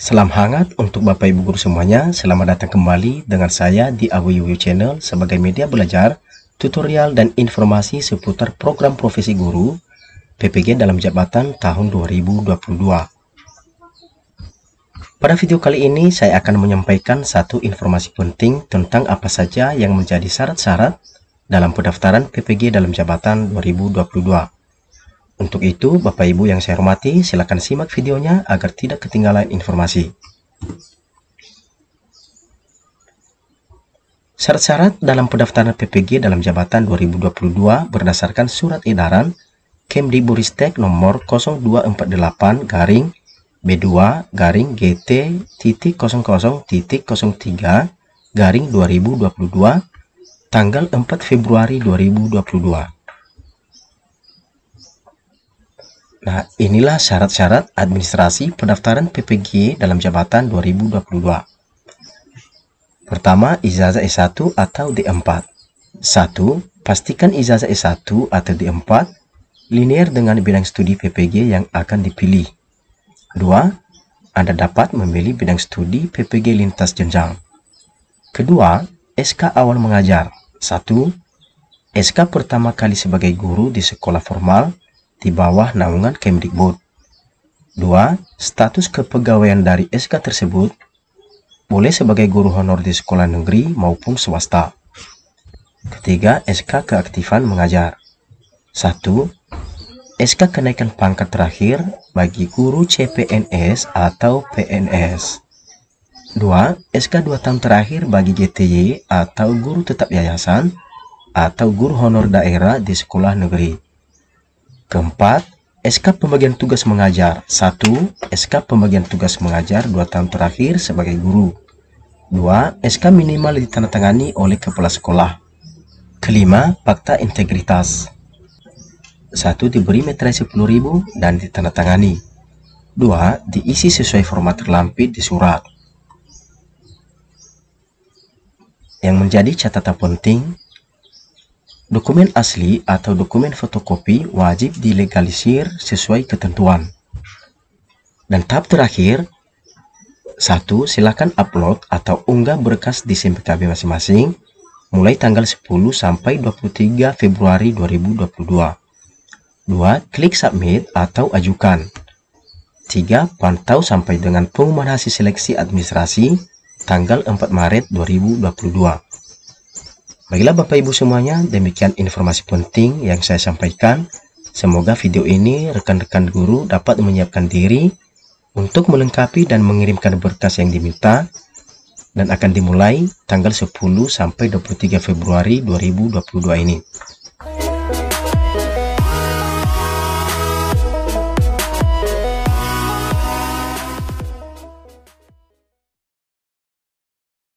Salam hangat untuk Bapak Ibu Guru semuanya. Selamat datang kembali dengan saya di Awuyuyu Channel sebagai media belajar, tutorial dan informasi seputar program profesi guru PPG dalam jabatan tahun 2022. Pada video kali ini saya akan menyampaikan satu informasi penting tentang apa saja yang menjadi syarat-syarat dalam pendaftaran PPG dalam jabatan 2022. Untuk itu, Bapak Ibu yang saya hormati, silakan simak videonya agar tidak ketinggalan informasi. Syarat-syarat dalam pendaftaran PPG dalam jabatan 2022 berdasarkan surat edaran Kemdikbudristek nomor 0248 garing B2 garing gt0003 garing 2022 tanggal 4 Februari 2022. Nah, inilah syarat-syarat administrasi pendaftaran PPG dalam jabatan 2022. Pertama, ijazah S1 atau D4. 1. Pastikan ijazah S1 atau D4 linear dengan bidang studi PPG yang akan dipilih. 2. Anda dapat memilih bidang studi PPG lintas jenjang. Kedua, SK awal mengajar. 1. SK pertama kali sebagai guru di sekolah formal di bawah naungan Kemdikbud. 2. Status kepegawaian dari SK tersebut boleh sebagai guru honor di sekolah negeri maupun swasta. Ketiga, SK keaktifan mengajar. 1. SK kenaikan pangkat terakhir bagi guru CPNS atau PNS. 2. SK 2 tahun terakhir bagi GTY atau guru tetap yayasan atau guru honor daerah di sekolah negeri. Keempat, SK pembagian tugas mengajar. Satu, SK pembagian tugas mengajar dua tahun terakhir sebagai guru. Dua, SK minimal ditandatangani oleh kepala sekolah. Kelima, fakta integritas. Satu Diberi meterai 10.000 dan ditandatangani. Dua Diisi sesuai format terlampir di surat. Yang menjadi catatan penting, Dokumen asli atau dokumen fotokopi wajib dilegalisir sesuai ketentuan. Dan tahap terakhir, satu, silakan upload atau unggah berkas di SIMPKB masing-masing mulai tanggal 10 sampai 23 Februari 2022. 2. Klik submit atau ajukan. 3. Pantau sampai dengan pengumuman hasil seleksi administrasi tanggal 4 Maret 2022. Baiklah Bapak Ibu semuanya, demikian informasi penting yang saya sampaikan. Semoga video ini rekan-rekan guru dapat menyiapkan diri untuk melengkapi dan mengirimkan berkas yang diminta dan akan dimulai tanggal 10 sampai 23 Februari 2022 ini.